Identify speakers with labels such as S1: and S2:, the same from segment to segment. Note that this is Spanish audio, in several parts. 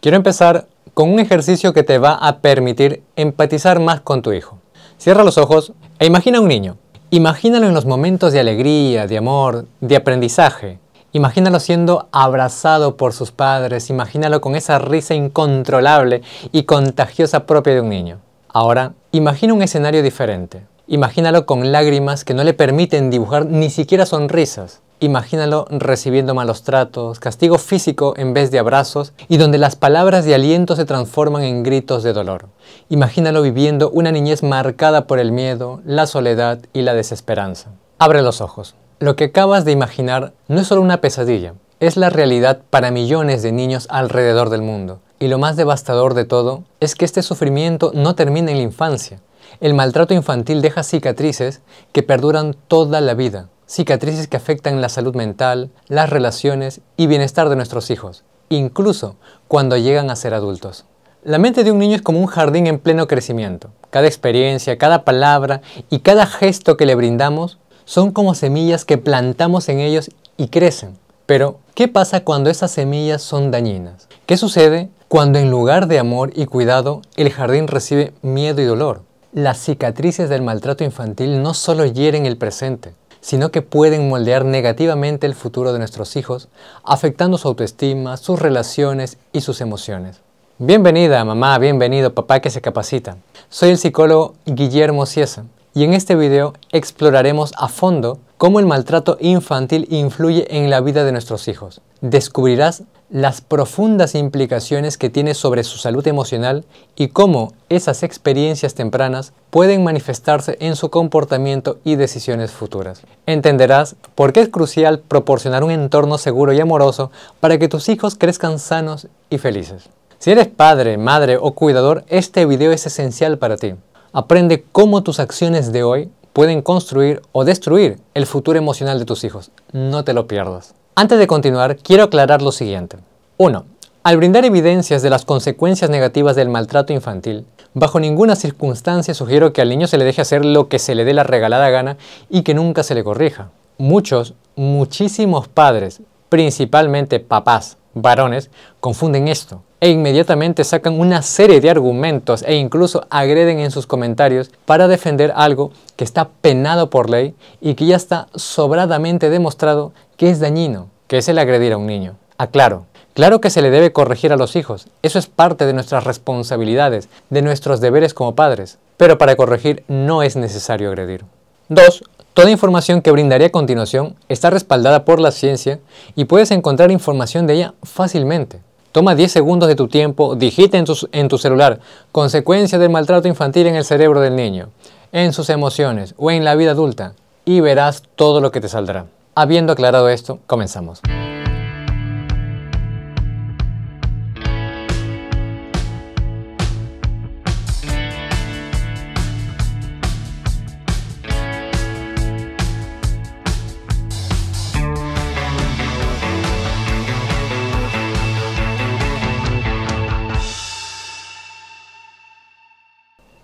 S1: Quiero empezar con un ejercicio que te va a permitir empatizar más con tu hijo. Cierra los ojos e imagina a un niño. Imagínalo en los momentos de alegría, de amor, de aprendizaje. Imagínalo siendo abrazado por sus padres, imagínalo con esa risa incontrolable y contagiosa propia de un niño. Ahora, imagina un escenario diferente. Imagínalo con lágrimas que no le permiten dibujar ni siquiera sonrisas. Imagínalo recibiendo malos tratos, castigo físico en vez de abrazos y donde las palabras de aliento se transforman en gritos de dolor. Imagínalo viviendo una niñez marcada por el miedo, la soledad y la desesperanza. Abre los ojos. Lo que acabas de imaginar no es solo una pesadilla, es la realidad para millones de niños alrededor del mundo. Y lo más devastador de todo es que este sufrimiento no termina en la infancia. El maltrato infantil deja cicatrices que perduran toda la vida cicatrices que afectan la salud mental, las relaciones y bienestar de nuestros hijos, incluso cuando llegan a ser adultos. La mente de un niño es como un jardín en pleno crecimiento. Cada experiencia, cada palabra y cada gesto que le brindamos son como semillas que plantamos en ellos y crecen. Pero, ¿qué pasa cuando esas semillas son dañinas? ¿Qué sucede cuando en lugar de amor y cuidado el jardín recibe miedo y dolor? Las cicatrices del maltrato infantil no solo hieren el presente, sino que pueden moldear negativamente el futuro de nuestros hijos, afectando su autoestima, sus relaciones y sus emociones. Bienvenida mamá, bienvenido papá que se capacita. Soy el psicólogo Guillermo Ciesa y en este video exploraremos a fondo cómo el maltrato infantil influye en la vida de nuestros hijos. Descubrirás las profundas implicaciones que tiene sobre su salud emocional y cómo esas experiencias tempranas pueden manifestarse en su comportamiento y decisiones futuras. Entenderás por qué es crucial proporcionar un entorno seguro y amoroso para que tus hijos crezcan sanos y felices. Si eres padre, madre o cuidador, este video es esencial para ti aprende cómo tus acciones de hoy pueden construir o destruir el futuro emocional de tus hijos. No te lo pierdas. Antes de continuar, quiero aclarar lo siguiente. 1. Al brindar evidencias de las consecuencias negativas del maltrato infantil, bajo ninguna circunstancia sugiero que al niño se le deje hacer lo que se le dé la regalada gana y que nunca se le corrija. Muchos, muchísimos padres, principalmente papás, varones confunden esto e inmediatamente sacan una serie de argumentos e incluso agreden en sus comentarios para defender algo que está penado por ley y que ya está sobradamente demostrado que es dañino, que es el agredir a un niño. Aclaro, claro que se le debe corregir a los hijos, eso es parte de nuestras responsabilidades, de nuestros deberes como padres, pero para corregir no es necesario agredir. 2. Toda información que brindaré a continuación está respaldada por la ciencia y puedes encontrar información de ella fácilmente. Toma 10 segundos de tu tiempo, digita en tu, en tu celular consecuencias del maltrato infantil en el cerebro del niño, en sus emociones o en la vida adulta y verás todo lo que te saldrá. Habiendo aclarado esto, comenzamos.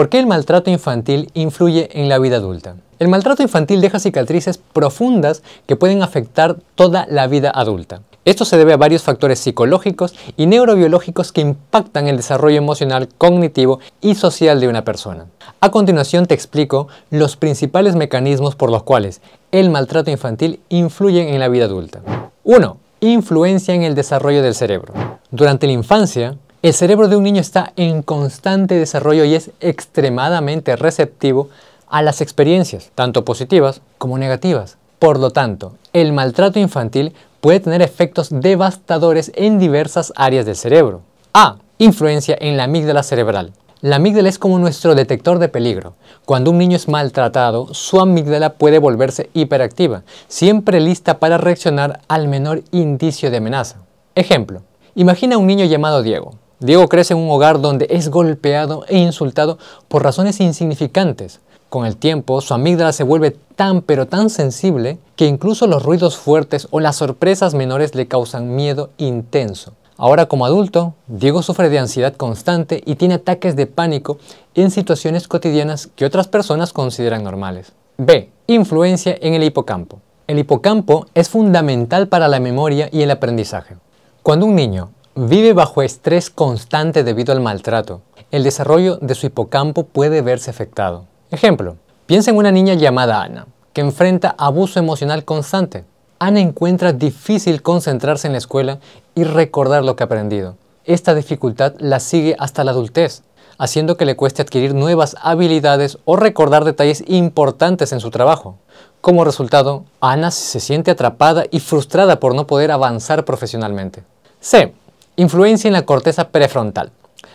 S1: ¿Por qué el maltrato infantil influye en la vida adulta? El maltrato infantil deja cicatrices profundas que pueden afectar toda la vida adulta. Esto se debe a varios factores psicológicos y neurobiológicos que impactan el desarrollo emocional, cognitivo y social de una persona. A continuación te explico los principales mecanismos por los cuales el maltrato infantil influye en la vida adulta. 1. Influencia en el desarrollo del cerebro. Durante la infancia, el cerebro de un niño está en constante desarrollo y es extremadamente receptivo a las experiencias, tanto positivas como negativas. Por lo tanto, el maltrato infantil puede tener efectos devastadores en diversas áreas del cerebro. A. Influencia en la amígdala cerebral. La amígdala es como nuestro detector de peligro. Cuando un niño es maltratado, su amígdala puede volverse hiperactiva, siempre lista para reaccionar al menor indicio de amenaza. Ejemplo, imagina a un niño llamado Diego. Diego crece en un hogar donde es golpeado e insultado por razones insignificantes. Con el tiempo, su amígdala se vuelve tan pero tan sensible que incluso los ruidos fuertes o las sorpresas menores le causan miedo intenso. Ahora como adulto, Diego sufre de ansiedad constante y tiene ataques de pánico en situaciones cotidianas que otras personas consideran normales. B. Influencia en el hipocampo. El hipocampo es fundamental para la memoria y el aprendizaje. Cuando un niño Vive bajo estrés constante debido al maltrato. El desarrollo de su hipocampo puede verse afectado. Ejemplo, piensa en una niña llamada Ana, que enfrenta abuso emocional constante. Ana encuentra difícil concentrarse en la escuela y recordar lo que ha aprendido. Esta dificultad la sigue hasta la adultez, haciendo que le cueste adquirir nuevas habilidades o recordar detalles importantes en su trabajo. Como resultado, Ana se siente atrapada y frustrada por no poder avanzar profesionalmente. C. Influencia en la corteza prefrontal.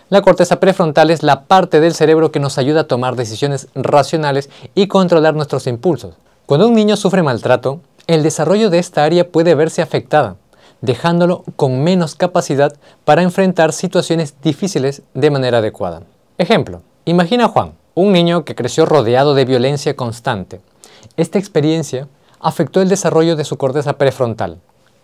S1: La corteza prefrontal es la parte del cerebro que nos ayuda a tomar decisiones racionales y controlar nuestros impulsos. Cuando un niño sufre maltrato, el desarrollo de esta área puede verse afectada, dejándolo con menos capacidad para enfrentar situaciones difíciles de manera adecuada. Ejemplo, imagina a Juan, un niño que creció rodeado de violencia constante. Esta experiencia afectó el desarrollo de su corteza prefrontal,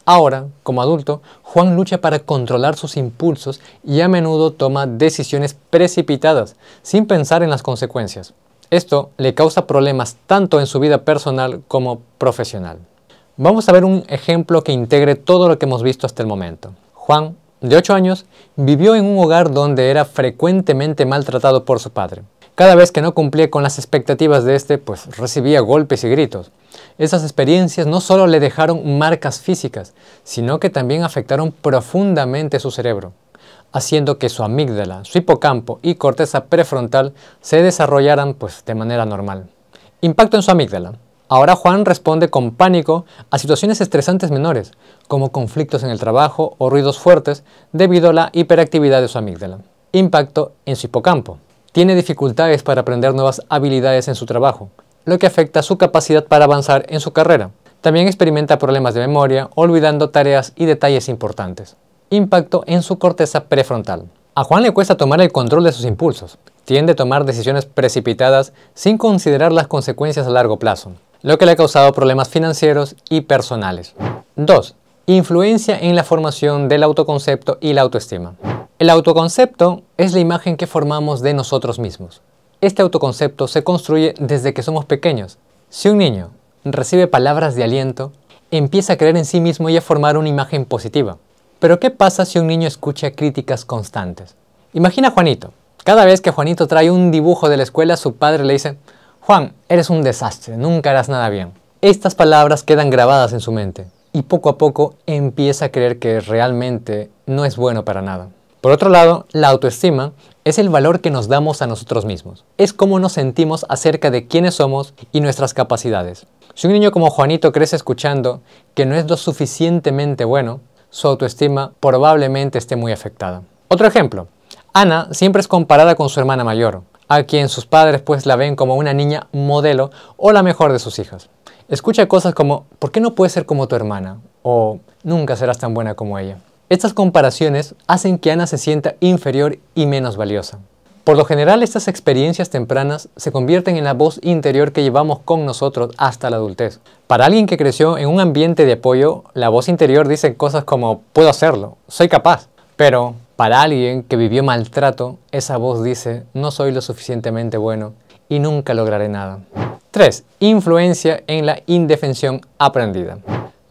S1: Ahora, como adulto, Juan lucha para controlar sus impulsos y a menudo toma decisiones precipitadas, sin pensar en las consecuencias. Esto le causa problemas tanto en su vida personal como profesional. Vamos a ver un ejemplo que integre todo lo que hemos visto hasta el momento. Juan, de 8 años, vivió en un hogar donde era frecuentemente maltratado por su padre. Cada vez que no cumplía con las expectativas de este, pues recibía golpes y gritos. Esas experiencias no solo le dejaron marcas físicas, sino que también afectaron profundamente su cerebro, haciendo que su amígdala, su hipocampo y corteza prefrontal se desarrollaran pues, de manera normal. Impacto en su amígdala. Ahora Juan responde con pánico a situaciones estresantes menores, como conflictos en el trabajo o ruidos fuertes debido a la hiperactividad de su amígdala. Impacto en su hipocampo. Tiene dificultades para aprender nuevas habilidades en su trabajo, lo que afecta su capacidad para avanzar en su carrera. También experimenta problemas de memoria, olvidando tareas y detalles importantes. Impacto en su corteza prefrontal. A Juan le cuesta tomar el control de sus impulsos. Tiende a tomar decisiones precipitadas sin considerar las consecuencias a largo plazo, lo que le ha causado problemas financieros y personales. 2. Influencia en la formación del autoconcepto y la autoestima. El autoconcepto es la imagen que formamos de nosotros mismos. Este autoconcepto se construye desde que somos pequeños. Si un niño recibe palabras de aliento, empieza a creer en sí mismo y a formar una imagen positiva. Pero ¿qué pasa si un niño escucha críticas constantes? Imagina a Juanito. Cada vez que Juanito trae un dibujo de la escuela, su padre le dice, Juan, eres un desastre, nunca harás nada bien. Estas palabras quedan grabadas en su mente y poco a poco empieza a creer que realmente no es bueno para nada. Por otro lado, la autoestima es el valor que nos damos a nosotros mismos. Es cómo nos sentimos acerca de quiénes somos y nuestras capacidades. Si un niño como Juanito crece escuchando que no es lo suficientemente bueno, su autoestima probablemente esté muy afectada. Otro ejemplo, Ana siempre es comparada con su hermana mayor, a quien sus padres pues la ven como una niña modelo o la mejor de sus hijas. Escucha cosas como, ¿por qué no puedes ser como tu hermana? o nunca serás tan buena como ella. Estas comparaciones hacen que Ana se sienta inferior y menos valiosa. Por lo general, estas experiencias tempranas se convierten en la voz interior que llevamos con nosotros hasta la adultez. Para alguien que creció en un ambiente de apoyo, la voz interior dice cosas como puedo hacerlo, soy capaz. Pero para alguien que vivió maltrato, esa voz dice no soy lo suficientemente bueno y nunca lograré nada. 3. Influencia en la indefensión aprendida.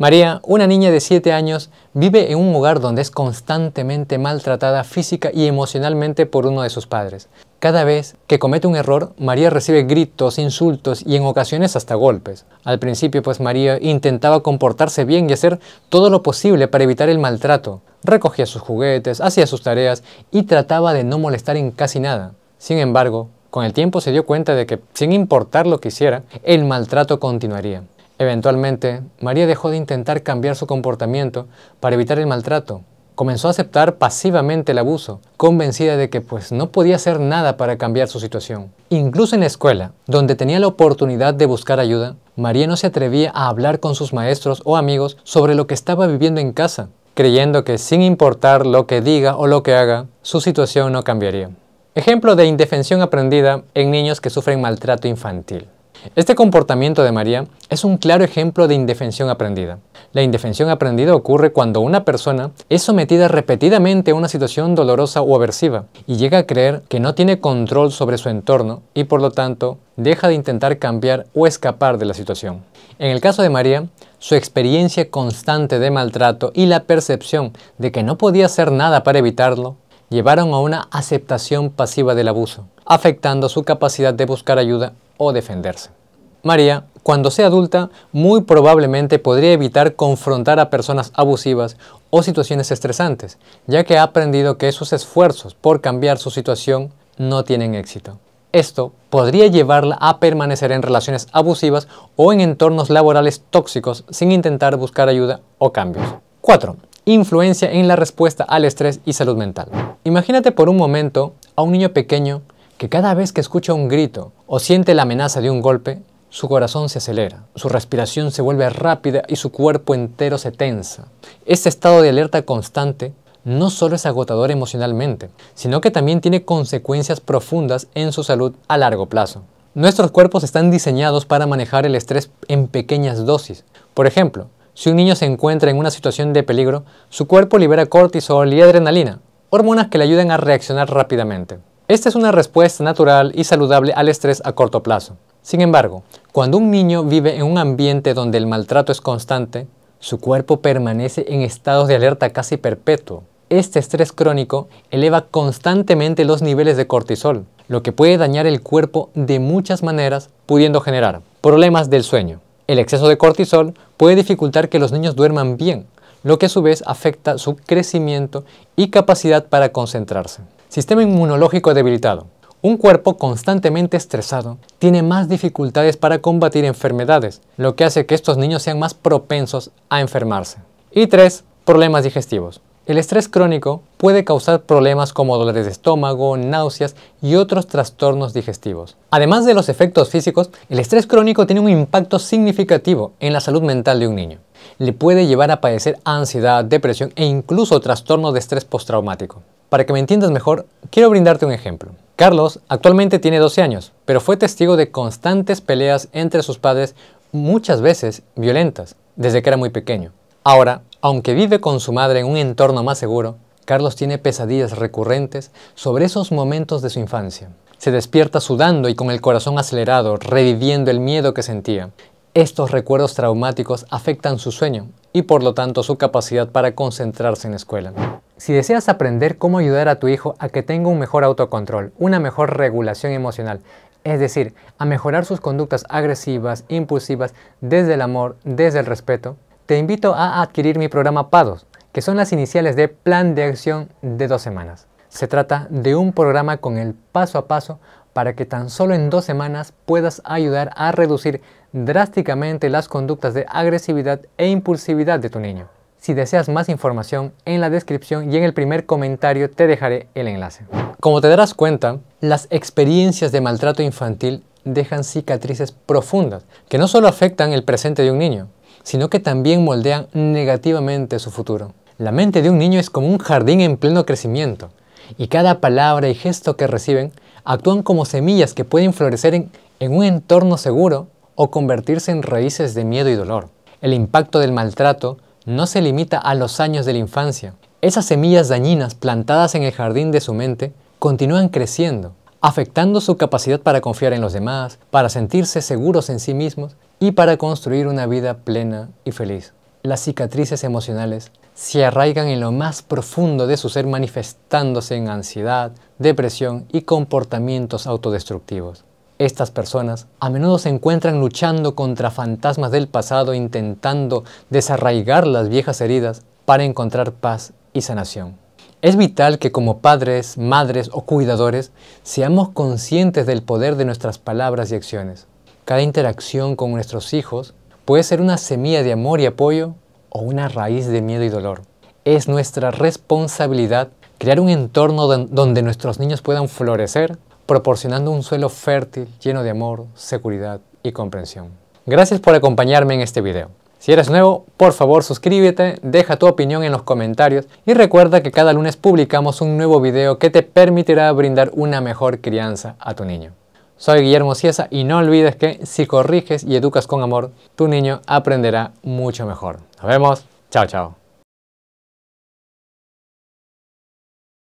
S1: María, una niña de 7 años, vive en un hogar donde es constantemente maltratada física y emocionalmente por uno de sus padres. Cada vez que comete un error, María recibe gritos, insultos y en ocasiones hasta golpes. Al principio, pues María intentaba comportarse bien y hacer todo lo posible para evitar el maltrato. Recogía sus juguetes, hacía sus tareas y trataba de no molestar en casi nada. Sin embargo, con el tiempo se dio cuenta de que, sin importar lo que hiciera, el maltrato continuaría. Eventualmente, María dejó de intentar cambiar su comportamiento para evitar el maltrato. Comenzó a aceptar pasivamente el abuso, convencida de que pues no podía hacer nada para cambiar su situación. Incluso en la escuela, donde tenía la oportunidad de buscar ayuda, María no se atrevía a hablar con sus maestros o amigos sobre lo que estaba viviendo en casa, creyendo que sin importar lo que diga o lo que haga, su situación no cambiaría. Ejemplo de indefensión aprendida en niños que sufren maltrato infantil. Este comportamiento de María es un claro ejemplo de indefensión aprendida. La indefensión aprendida ocurre cuando una persona es sometida repetidamente a una situación dolorosa o aversiva y llega a creer que no tiene control sobre su entorno y por lo tanto deja de intentar cambiar o escapar de la situación. En el caso de María, su experiencia constante de maltrato y la percepción de que no podía hacer nada para evitarlo llevaron a una aceptación pasiva del abuso afectando su capacidad de buscar ayuda o defenderse. María, cuando sea adulta, muy probablemente podría evitar confrontar a personas abusivas o situaciones estresantes, ya que ha aprendido que sus esfuerzos por cambiar su situación no tienen éxito. Esto podría llevarla a permanecer en relaciones abusivas o en entornos laborales tóxicos sin intentar buscar ayuda o cambios. 4. Influencia en la respuesta al estrés y salud mental. Imagínate por un momento a un niño pequeño que cada vez que escucha un grito o siente la amenaza de un golpe, su corazón se acelera, su respiración se vuelve rápida y su cuerpo entero se tensa. Este estado de alerta constante no solo es agotador emocionalmente, sino que también tiene consecuencias profundas en su salud a largo plazo. Nuestros cuerpos están diseñados para manejar el estrés en pequeñas dosis. Por ejemplo, si un niño se encuentra en una situación de peligro, su cuerpo libera cortisol y adrenalina, hormonas que le ayudan a reaccionar rápidamente. Esta es una respuesta natural y saludable al estrés a corto plazo. Sin embargo, cuando un niño vive en un ambiente donde el maltrato es constante, su cuerpo permanece en estados de alerta casi perpetuo. Este estrés crónico eleva constantemente los niveles de cortisol, lo que puede dañar el cuerpo de muchas maneras, pudiendo generar problemas del sueño. El exceso de cortisol puede dificultar que los niños duerman bien, lo que a su vez afecta su crecimiento y capacidad para concentrarse. Sistema inmunológico debilitado. Un cuerpo constantemente estresado tiene más dificultades para combatir enfermedades, lo que hace que estos niños sean más propensos a enfermarse. Y 3. Problemas digestivos. El estrés crónico puede causar problemas como dolores de estómago, náuseas y otros trastornos digestivos. Además de los efectos físicos, el estrés crónico tiene un impacto significativo en la salud mental de un niño. Le puede llevar a padecer ansiedad, depresión e incluso trastorno de estrés postraumático. Para que me entiendas mejor, quiero brindarte un ejemplo. Carlos actualmente tiene 12 años, pero fue testigo de constantes peleas entre sus padres, muchas veces violentas, desde que era muy pequeño. Ahora, aunque vive con su madre en un entorno más seguro, Carlos tiene pesadillas recurrentes sobre esos momentos de su infancia. Se despierta sudando y con el corazón acelerado, reviviendo el miedo que sentía. Estos recuerdos traumáticos afectan su sueño y por lo tanto su capacidad para concentrarse en la escuela. Si deseas aprender cómo ayudar a tu hijo a que tenga un mejor autocontrol, una mejor regulación emocional, es decir, a mejorar sus conductas agresivas, impulsivas, desde el amor, desde el respeto, te invito a adquirir mi programa PADOS, que son las iniciales de Plan de Acción de dos semanas. Se trata de un programa con el paso a paso para que tan solo en dos semanas puedas ayudar a reducir drásticamente las conductas de agresividad e impulsividad de tu niño. Si deseas más información, en la descripción y en el primer comentario te dejaré el enlace. Como te darás cuenta, las experiencias de maltrato infantil dejan cicatrices profundas, que no solo afectan el presente de un niño, sino que también moldean negativamente su futuro. La mente de un niño es como un jardín en pleno crecimiento, y cada palabra y gesto que reciben actúan como semillas que pueden florecer en, un entorno seguro o convertirse en raíces de miedo y dolor. El impacto del maltrato no se limita a los años de la infancia. Esas semillas dañinas plantadas en el jardín de su mente continúan creciendo, afectando su capacidad para confiar en los demás, para sentirse seguros en sí mismos y para construir una vida plena y feliz. Las cicatrices emocionales se arraigan en lo más profundo de su ser manifestándose en ansiedad, depresión y comportamientos autodestructivos. Estas personas a menudo se encuentran luchando contra fantasmas del pasado intentando desarraigar las viejas heridas para encontrar paz y sanación. Es vital que como padres, madres o cuidadores seamos conscientes del poder de nuestras palabras y acciones. Cada interacción con nuestros hijos puede ser una semilla de amor y apoyo o una raíz de miedo y dolor. Es nuestra responsabilidad crear un entorno donde nuestros niños puedan florecer proporcionando un suelo fértil lleno de amor, seguridad y comprensión. Gracias por acompañarme en este video. Si eres nuevo, por favor suscríbete, deja tu opinión en los comentarios y recuerda que cada lunes publicamos un nuevo video que te permitirá brindar una mejor crianza a tu niño. Soy Guillermo Ciesa y no olvides que si corriges y educas con amor, tu niño aprenderá mucho mejor. Nos vemos. Chao, chao.